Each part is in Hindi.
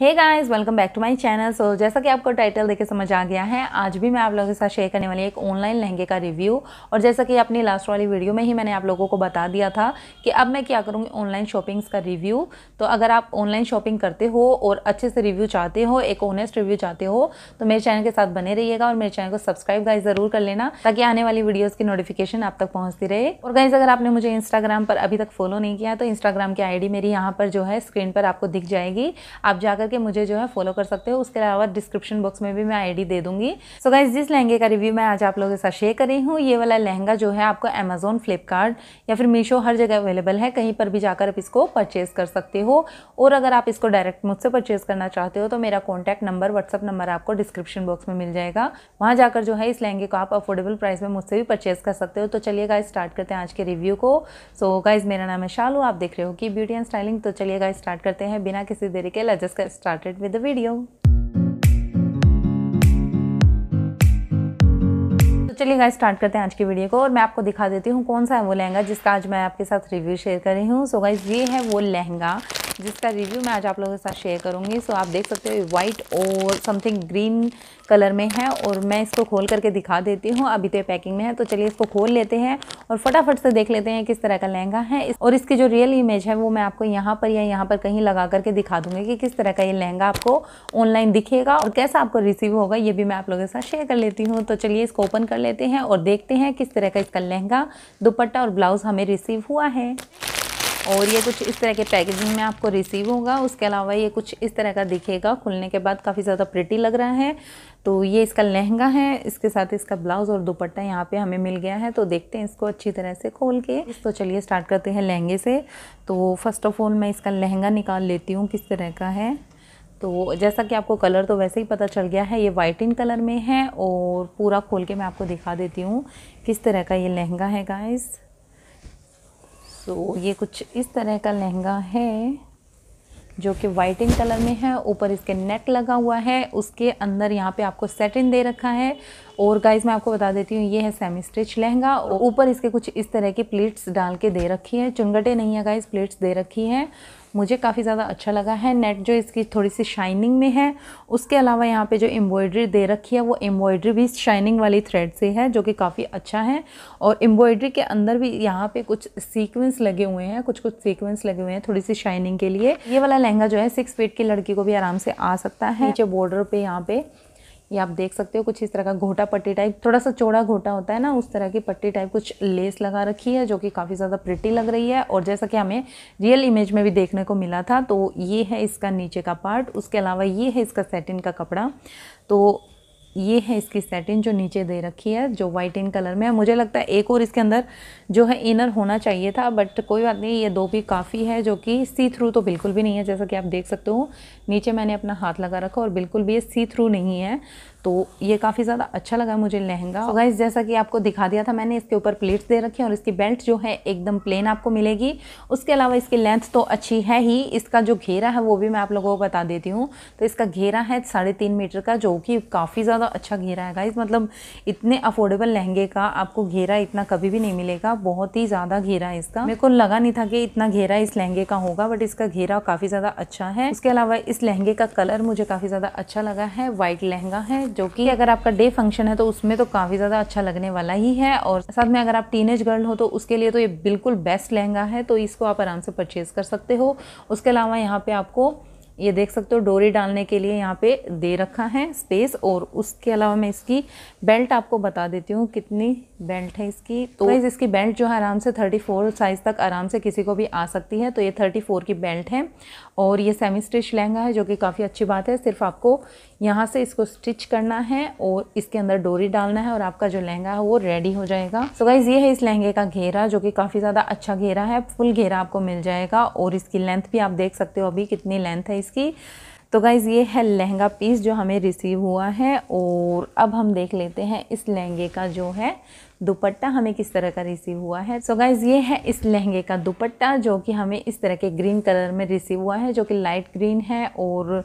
Hey guys welcome back to my channel so जैसा कि आपको टाइटल देखे समझ आ गया है आज भी मैं आप लोगों के साथ शेयर करने वाली एक ऑनलाइन लहंगे का रिव्यू और जैसा कि अपनी लास्ट वाली वीडियो में ही मैंने आप लोगों को बता दिया था कि अब मैं क्या करूँगी ऑनलाइन शॉपिंग्स का रिव्यू तो अगर आप ऑनलाइन शॉपिंग करते हो और अच्छे से रिव्यू चाहते हो एक ऑनेस्ट रिव्यू चाहते हो तो मेरे चैनल के साथ बने रहिएगा और मेरे चैनल को सब्सक्राइब गाइज ज़रूर कर लेना ताकि आने वाली वीडियोज़ की नोटिफिकेशन आप तक पहुँचती रहे और गाइज अगर आपने मुझे इंस्टाग्राम पर अभी तक फॉलो नहीं किया तो इंस्टाग्राम की आई मेरी यहाँ पर जो है स्क्रीन पर आपको दिख जाएगी आप जाकर करके मुझे जो है फॉलो कर सकते हो उसके अलावा डिस्क्रिप्शन बॉक्स में भी मैं आईडी दे दूंगी सो so गाइज जिस लहंगे का रिव्यू मैं आज आप लोगों के साथ शेयर कर रही हूँ ये वाला लहंगा जो है आपको अमेजोन फ्लिपकार्ट या फिर मीशो हर जगह अवेलेबल है कहीं पर भी जाकर आप इसको परचेज़ कर सकते हो और अगर आप इसको डायरेक्ट मुझसे परचेज़ करना चाहते हो तो मेरा कॉन्टैक्ट नंबर व्हाट्सअप नंबर आपको डिस्क्रिप्शन बॉक्स में मिल जाएगा वहाँ जाकर जो है इस लहंगे को आप अफोर्डेबल प्राइस में मुझसे भी परचेज़ कर सकते हो तो चलिए गाइज स्टार्ट करते हैं आज के रिव्यू को सो गाइज मेरा नाम है शालू आप देख रहे हो कि ब्यूटी एंड स्टाइलिंग तो चलिए गाइज स्टार्ट करते हैं बिना किसी देरी के लजस्ट started with the video. तो चलिए गाइस स्टार्ट करते हैं आज की वीडियो को और मैं आपको दिखा देती हूँ कौन सा है वो लहंगा जिसका आज मैं आपके साथ रिव्यू शेयर कर रही हूँ सो गाइस ये है वो लहंगा जिसका रिव्यू मैं आज आप लोगों के साथ शेयर करूँगी सो आप देख सकते हो वाइट और समथिंग ग्रीन कलर में है और मैं इसको खोल करके दिखा देती हूँ अभी तो पैकिंग में है तो चलिए इसको खोल लेते हैं और फटाफट से देख लेते हैं किस तरह का लहंगा है और इसकी जो रियल इमेज है वो मैं आपको यहाँ पर या यहाँ पर कहीं लगा करके दिखा दूँगी कि किस तरह का ये लहंगा आपको ऑनलाइन दिखेगा और कैसा आपको रिसीव होगा ये भी मैं आप लोगों के साथ शेयर कर लेती हूँ तो चलिए इसको ओपन कर लेते हैं और देखते हैं किस तरह का इसका लहंगा दुपट्टा और ब्लाउज़ हमें रिसीव हुआ है और ये कुछ इस तरह के पैकेजिंग में आपको रिसीव होगा उसके अलावा ये कुछ इस तरह का दिखेगा खुलने के बाद काफ़ी ज़्यादा प्रिटी लग रहा है तो ये इसका लहंगा है इसके साथ इसका ब्लाउज़ और दुपट्टा यहाँ पे हमें मिल गया है तो देखते हैं इसको अच्छी तरह से खोल के तो चलिए स्टार्ट करते हैं लहंगे से तो फर्स्ट ऑफ़ ऑल मैं इसका लहंगा निकाल लेती हूँ किस तरह का है तो जैसा कि आपको कलर तो वैसे ही पता चल गया है ये वाइट इन कलर में है और पूरा खोल के मैं आपको दिखा देती हूँ किस तरह का ये लहंगा है गाइस सो so, ये कुछ इस तरह का लहंगा है जो कि वाइट इन कलर में है ऊपर इसके नेक लगा हुआ है उसके अंदर यहाँ पे आपको सेटिन दे रखा है और गाइज मैं आपको बता देती हूँ ये है सेमी स्टिच लहंगा ऊपर इसके कुछ इस तरह के प्लेट्स डाल के दे रखी है चुनगटे नहीं है गाइज प्लेट्स दे रखी है मुझे काफ़ी ज़्यादा अच्छा लगा है नेट जो इसकी थोड़ी सी शाइनिंग में है उसके अलावा यहाँ पे जो एम्ब्रॉयड्री दे रखी है वो एम्ब्रॉयड्री भी शाइनिंग वाली थ्रेड से है जो कि काफ़ी अच्छा है और एम्ब्रॉयड्री के अंदर भी यहाँ पे कुछ सीक्वेंस लगे हुए हैं कुछ कुछ सीक्वेंस लगे हुए हैं थोड़ी सी शाइनिंग के लिए ये वाला लहंगा जो है सिक्स फीट की लड़की को भी आराम से आ सकता है नीचे बॉर्डर पर यहाँ पर ये आप देख सकते हो कुछ इस तरह का घोटा पट्टी टाइप थोड़ा सा चौड़ा घोटा होता है ना उस तरह की पट्टी टाइप कुछ लेस लगा रखी है जो कि काफ़ी ज़्यादा प्रिटी लग रही है और जैसा कि हमें रियल इमेज में भी देखने को मिला था तो ये है इसका नीचे का पार्ट उसके अलावा ये है इसका सेटिन का कपड़ा तो ये है इसकी सेटिंग जो नीचे दे रखी है जो वाइट इन कलर में है मुझे लगता है एक और इसके अंदर जो है इनर होना चाहिए था बट कोई बात नहीं ये दो भी काफ़ी है जो कि सी थ्रू तो बिल्कुल भी नहीं है जैसा कि आप देख सकते हो नीचे मैंने अपना हाथ लगा रखा और बिल्कुल भी ये सी थ्रू नहीं है तो ये काफ़ी ज़्यादा अच्छा लगा मुझे लहंगा और गाइस जैसा कि आपको दिखा दिया था मैंने इसके ऊपर प्लेट्स दे रखी हैं और इसकी बेल्ट जो है एकदम प्लेन आपको मिलेगी उसके अलावा इसकी लेंथ तो अच्छी है ही इसका जो घेरा है वो भी मैं आप लोगों को बता देती हूँ तो इसका घेरा है साढ़े तीन मीटर का जो कि काफ़ी ज़्यादा अच्छा घेरा है गाइज़ मतलब इतने अफोर्डेबल लहंगे का आपको घेरा इतना कभी भी नहीं मिलेगा बहुत ही ज़्यादा घेरा है इसका मेरे को लगा नहीं था कि इतना घेरा इस लहंगे का होगा बट इसका घेरा काफ़ी ज़्यादा अच्छा है उसके अलावा इस लहंगे का कलर मुझे काफ़ी ज़्यादा अच्छा लगा है वाइट लहंगा है जो कि अगर आपका डे फंक्शन है तो उसमें तो काफ़ी ज़्यादा अच्छा लगने वाला ही है और साथ में अगर आप टीनेज गर्ल हो तो उसके लिए तो ये बिल्कुल बेस्ट लहंगा है तो इसको आप आराम से परचेज़ कर सकते हो उसके अलावा यहाँ पर आपको ये देख सकते हो डोरी डालने के लिए यहाँ पे दे रखा है स्पेस और उसके अलावा मैं इसकी बेल्ट आपको बता देती हूँ कितनी बेल्ट है इसकी तो गाइज इसकी बेल्ट जो है आराम से 34 साइज़ तक आराम से किसी को भी आ सकती है तो ये 34 की बेल्ट है और ये सेमी स्टिच लहंगा है जो कि काफ़ी अच्छी बात है सिर्फ आपको यहाँ से इसको स्टिच करना है और इसके अंदर डोरी डालना है और आपका जो लहंगा है वो रेडी हो जाएगा तो गाइज़ ये है इस लहंगे का घेरा जो कि काफ़ी ज़्यादा अच्छा घेरा है फुल घेरा आपको मिल जाएगा और इसकी लेंथ भी आप देख सकते हो अभी कितनी लेंथ है इसकी तो गाइज़ ये है लहंगा पीस जो हमें रिसीव हुआ है और अब हम देख लेते हैं इस लहंगे का जो है दुपट्टा हमें किस तरह का रिसीव हुआ है सो so गाइज़ ये है इस लहंगे का दुपट्टा जो कि हमें इस तरह के ग्रीन कलर में रिसीव हुआ है जो कि लाइट ग्रीन है और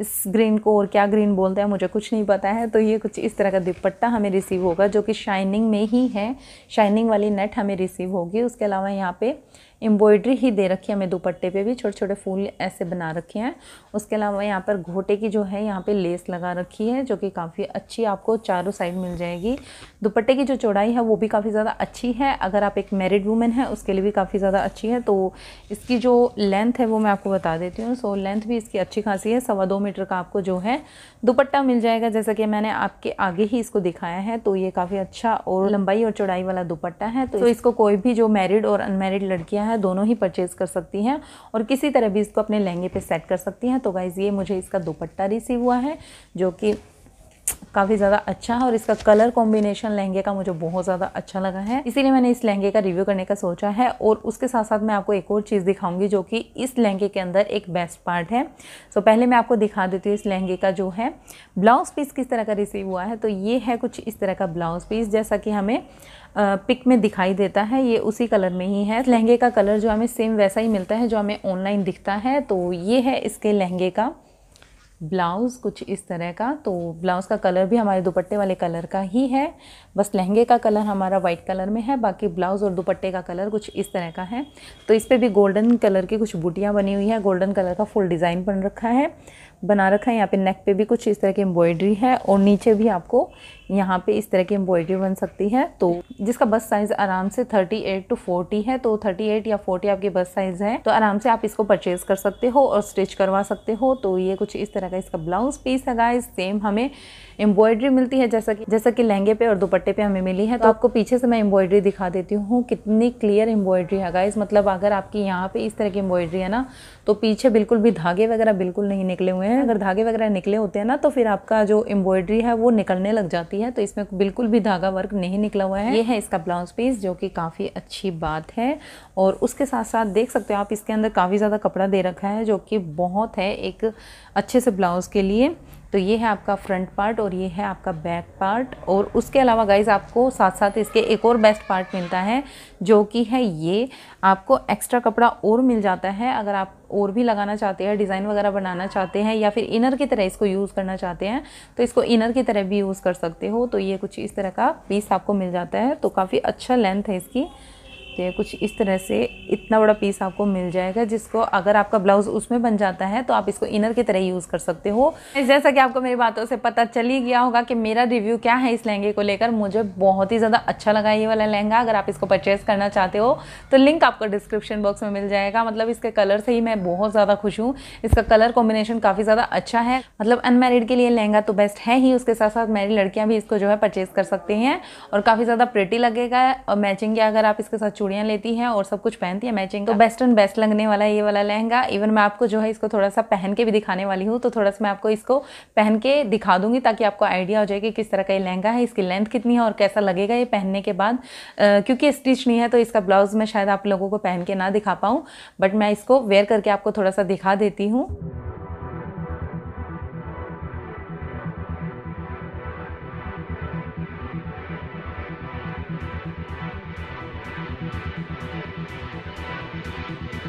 इस ग्रीन को और क्या ग्रीन बोलते हैं मुझे कुछ नहीं पता है तो ये कुछ इस तरह का दुपट्टा हमें रिसीव होगा जो कि शाइनिंग में ही है शाइनिंग वाली नेट हमें रिसीव होगी उसके अलावा यहाँ पे एम्ब्रॉयड्री ही दे रखी है हमें दुपट्टे पे भी छोटे छोटे फूल ऐसे बना रखे हैं उसके अलावा यहाँ पर घोटे की जो है यहाँ पे लेस लगा रखी है जो कि काफ़ी अच्छी आपको चारों साइड मिल जाएगी दुपट्टे की जो चौड़ाई है वो भी काफ़ी ज़्यादा अच्छी है अगर आप एक मैरिड वूमेन है उसके लिए भी काफ़ी ज़्यादा अच्छी है तो इसकी जो लेंथ है वो मैं आपको बता देती हूँ सो लेंथ भी इसकी अच्छी खासी है सवा दो मीटर का आपको जो है दुपट्टा मिल जाएगा जैसा कि मैंने आपके आगे ही इसको दिखाया है तो ये काफ़ी अच्छा और लंबाई और चौड़ाई वाला दुपट्टा है तो इसको कोई भी जो मैरिड और अनमेरिड लड़कियाँ हैं है दोनों ही परचेज़ कर सकती हैं और किसी तरह भी इसको अपने लहंगे पे सेट कर सकती हैं तो गाइज़ ये मुझे इसका दुपट्टा रिसीव हुआ है जो कि काफ़ी ज़्यादा अच्छा है और इसका कलर कॉम्बिनेशन लहंगे का मुझे बहुत ज़्यादा अच्छा लगा है इसीलिए मैंने इस लहंगे का रिव्यू करने का सोचा है और उसके साथ साथ मैं आपको एक और चीज़ दिखाऊंगी जो कि इस लहंगे के अंदर एक बेस्ट पार्ट है सो so, पहले मैं आपको दिखा देती हूँ इस लहंगे का जो है ब्लाउज़ पीस किस तरह का रिसीव हुआ है तो ये है कुछ इस तरह का ब्लाउज़ पीस जैसा कि हमें पिक में दिखाई देता है ये उसी कलर में ही है लहंगे का कलर जो हमें सेम वैसा ही मिलता है जो हमें ऑनलाइन दिखता है तो ये है इसके लहंगे का ब्लाउज़ कुछ इस तरह का तो ब्लाउज़ का कलर भी हमारे दुपट्टे वाले कलर का ही है बस लहंगे का कलर हमारा वाइट कलर में है बाकी ब्लाउज़ और दुपट्टे का कलर कुछ इस तरह का है तो इस पर भी गोल्डन कलर की कुछ बूटियाँ बनी हुई हैं गोल्डन कलर का फुल डिज़ाइन बन रखा है बना रखा है यहाँ पे नेक पे भी कुछ इस तरह की एम्ब्रॉयडरी है और नीचे भी आपको यहाँ पे इस तरह की एम्ब्रॉयडरी बन सकती है तो जिसका बस साइज़ आराम से 38 टू 40 है तो 38 या 40 आपके बस साइज़ है तो आराम से आप इसको परचेज़ कर सकते हो और स्टिच करवा सकते हो तो ये कुछ इस तरह का इसका ब्लाउज पीस है गाइस सेम हमें एम्ब्रॉयड्री मिलती है जैसा कि जैसा कि लहंगे पे और दुपट्टे पे हमें मिली है तो आपको पीछे से मैं एम्ब्रॉयडरी दिखा देती हूँ कितनी क्लियर एम्ब्रॉयड्री है गाइस मतलब अगर आपकी यहाँ पे इस तरह की एम्ब्रॉयड्री है ना तो पीछे बिल्कुल भी धागे वगैरह बिल्कुल नहीं निकले हुए हैं हैं अगर धागे वगैरह निकले होते हैं ना तो फिर आपका जो एम्ब्रॉयडरी है वो निकलने लग जाती है तो इसमें बिल्कुल भी धागा वर्क नहीं निकला हुआ है ये है इसका ब्लाउज पीस जो कि काफ़ी अच्छी बात है और उसके साथ साथ देख सकते हो आप इसके अंदर काफ़ी ज़्यादा कपड़ा दे रखा है जो कि बहुत है एक अच्छे से ब्लाउज़ के लिए तो ये है आपका फ्रंट पार्ट और ये है आपका बैक पार्ट और उसके अलावा गाइज आपको साथ साथ इसके एक और बेस्ट पार्ट मिलता है जो कि है ये आपको एक्स्ट्रा कपड़ा और मिल जाता है अगर आप और भी लगाना चाहते हैं डिज़ाइन वगैरह बनाना चाहते हैं या फिर इनर की तरह इसको यूज़ करना चाहते हैं तो इसको इनर की तरह भी यूज़ कर सकते हो तो ये कुछ इस तरह का पीस आपको मिल जाता है तो काफ़ी अच्छा लेंथ है इसकी तो कुछ इस तरह से इतना बड़ा पीस आपको मिल जाएगा जिसको अगर आपका ब्लाउज उसमें बन जाता है तो आप इसको इनर की तरह यूज़ कर सकते हो जैसा कि आपको मेरी बातों से पता चल ही गया होगा कि मेरा रिव्यू क्या है इस लहंगे को लेकर मुझे बहुत ही ज़्यादा अच्छा लगा ये वाला लहंगा अगर आप इसको परचेज़ करना चाहते हो तो लिंक आपको डिस्क्रिप्शन बॉक्स में मिल जाएगा मतलब इसके कलर से ही मैं बहुत ज़्यादा खुश हूँ इसका कलर कॉम्बिनेशन काफ़ी ज़्यादा अच्छा है मतलब अनमेरिड के लिए लहंगा तो बेस्ट है ही उसके साथ साथ मेरी लड़कियाँ भी इसको जो है परचेज़ कर सकती हैं और काफ़ी ज़्यादा प्रेटी लगेगा और मैचिंग अगर आप इसके साथ चूड़ियाँ लेती हैं और सब कुछ पहनती है मैचिंग तो बेस्ट एंड बेस्ट लगने वाला ये वाला लहंगा इवन मैं आपको जो है इसको थोड़ा सा पहन के भी दिखाने वाली हूँ तो थोड़ा सा मैं आपको इसको पहन के दिखा दूँगी ताकि आपको आइडिया हो जाए कि किस तरह का ये लहंगा है इसकी लेंथ कितनी है और कैसा लगेगा ये पहनने के बाद क्योंकि स्टिच नहीं है तो इसका ब्लाउज़ मैं शायद आप लोगों को पहन के ना दिखा पाऊँ बट मैं इसको वेयर करके आपको थोड़ा सा दिखा देती हूँ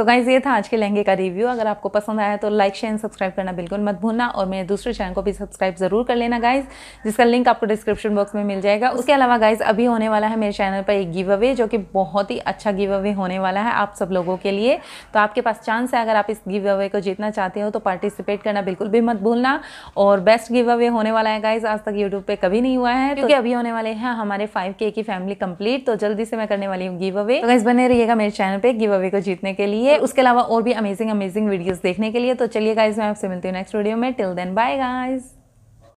सो गाइज ये था आज के लहंगे का रिव्यू अगर आपको पसंद आया तो लाइक शेयर एंड सब्सक्राइब करना बिल्कुल मत भूलना और मेरे दूसरे चैनल को भी सब्सक्राइब जरूर कर लेना गाइज जिसका लिंक आपको डिस्क्रिप्शन बॉक्स में मिल जाएगा उसके अलावा गाइज अभी होने वाला है मेरे चैनल पर एक गिव अवे जो कि बहुत ही अच्छा गिव अवे होने वाला है आप सब लोगों के लिए तो आपके पास चांस है अगर आप इस गिव अवे को जीतना चाहते हो तो पार्टिसिपेट करना बिल्कुल भी मत भूलना और बेस्ट गिव अवे होने वाला है गाइज आज तक यूट्यूब पर कभी नहीं हुआ है तो क्योंकि अभी होने वाले हैं हमारे फाइव की फैमिली कंप्लीट तो जल्दी से मैं करने वाली हूँ गिव अवे गाइज बने रहिएगा मेरे चैनल पर गिव अवे को जीतने के लिए है उसके अलावा और भी अमेजिंग अमेजिंग वीडियोस देखने के लिए तो चलिए गाइज मैं आपसे मिलती हूँ नेक्स्ट वीडियो में टिल देन बाय गाइज़